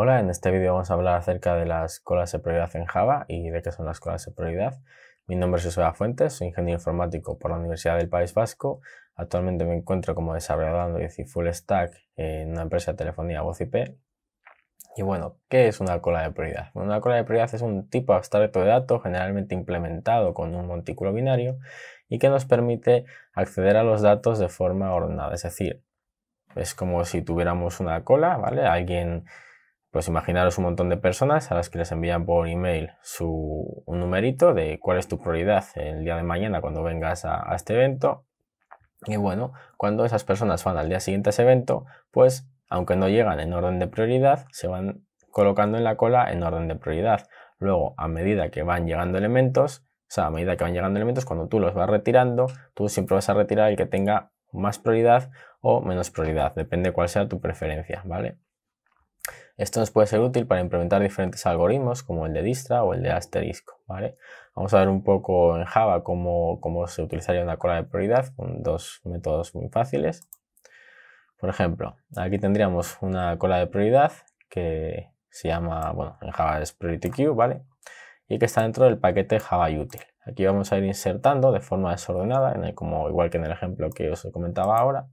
Hola, en este vídeo vamos a hablar acerca de las colas de prioridad en Java y de qué son las colas de prioridad. Mi nombre es José Fuentes, soy ingeniero informático por la Universidad del País Vasco. Actualmente me encuentro como desarrollador Android y Full Stack en una empresa de telefonía voz Y bueno, ¿qué es una cola de prioridad? una cola de prioridad es un tipo abstracto de datos generalmente implementado con un montículo binario y que nos permite acceder a los datos de forma ordenada. Es decir, es como si tuviéramos una cola, ¿vale? Alguien pues imaginaros un montón de personas a las que les envían por email su, un numerito de cuál es tu prioridad el día de mañana cuando vengas a, este evento. Y bueno, cuando esas personas van al día siguiente a ese evento, pues aunque no llegan en orden de prioridad, se van colocando en la cola en orden de prioridad. Luego, a medida que van llegando elementos, o sea, a medida que van llegando elementos, cuando tú los vas retirando, tú siempre vas a retirar el que tenga más prioridad o menos prioridad, depende cuál sea tu preferencia, ¿vale? Esto nos puede ser útil para implementar diferentes algoritmos como el de distra o el de asterisco. ¿vale? Vamos a ver un poco en Java cómo, se utilizaría una cola de prioridad con dos métodos muy fáciles. Por ejemplo, aquí tendríamos una cola de prioridad que se llama, bueno, en Java es Priority Queue, ¿vale? Y que está dentro del paquete Java Util. Aquí vamos a ir insertando de forma desordenada, como igual que en el ejemplo que os comentaba ahora.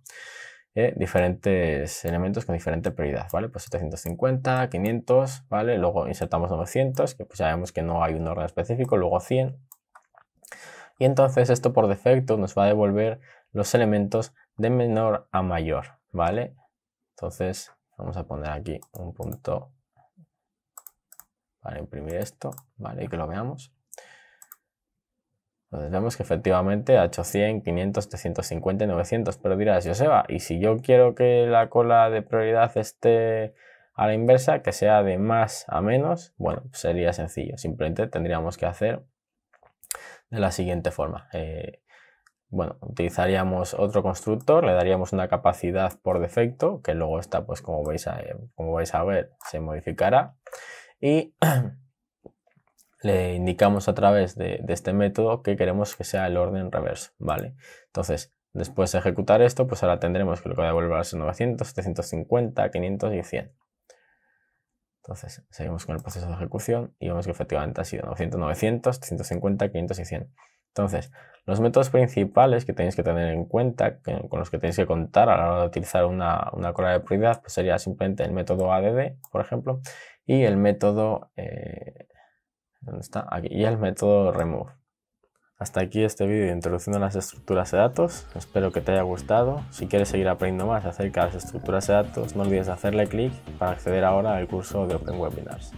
¿eh? diferentes elementos con diferente prioridad, ¿vale? Pues 750, 500, ¿vale? Luego insertamos 900, que pues ya que no hay un orden específico, luego 100. Y entonces esto por defecto nos va a devolver los elementos de menor a mayor, ¿vale? Entonces vamos a poner aquí un punto para imprimir esto, ¿vale? Y que lo veamos. Entonces vemos que efectivamente ha hecho 100, 500, 350 900. Pero dirás, Joseba, ¿y si yo quiero que la cola de prioridad esté a la inversa, que sea de más a menos? Bueno, pues sería sencillo. Simplemente tendríamos que hacer de la siguiente forma. Eh, bueno, utilizaríamos otro constructor, le daríamos una capacidad por defecto, que luego está, pues como veis a, eh, como vais a ver, se modificará. Y le indicamos a través de, este método que queremos que sea el orden reverso, ¿vale? Entonces, después de ejecutar esto, pues ahora tendremos que lo que va a devolver ser 900, 750, 500 y 100. Entonces, seguimos con el proceso de ejecución y vemos que efectivamente ha sido 900, 900, 750, 500 y 100. Entonces, los métodos principales que tenéis que tener en cuenta, con los que tenéis que contar a la hora de utilizar una, cola de prioridad, pues sería simplemente el método ADD, por ejemplo, y el método eh, Aquí. Y el método remove. Hasta aquí este vídeo introduciendo las estructuras de datos. Espero que te haya gustado. Si quieres seguir aprendiendo más acerca de las estructuras de datos, no olvides hacerle clic para acceder ahora al curso de Open Webinars.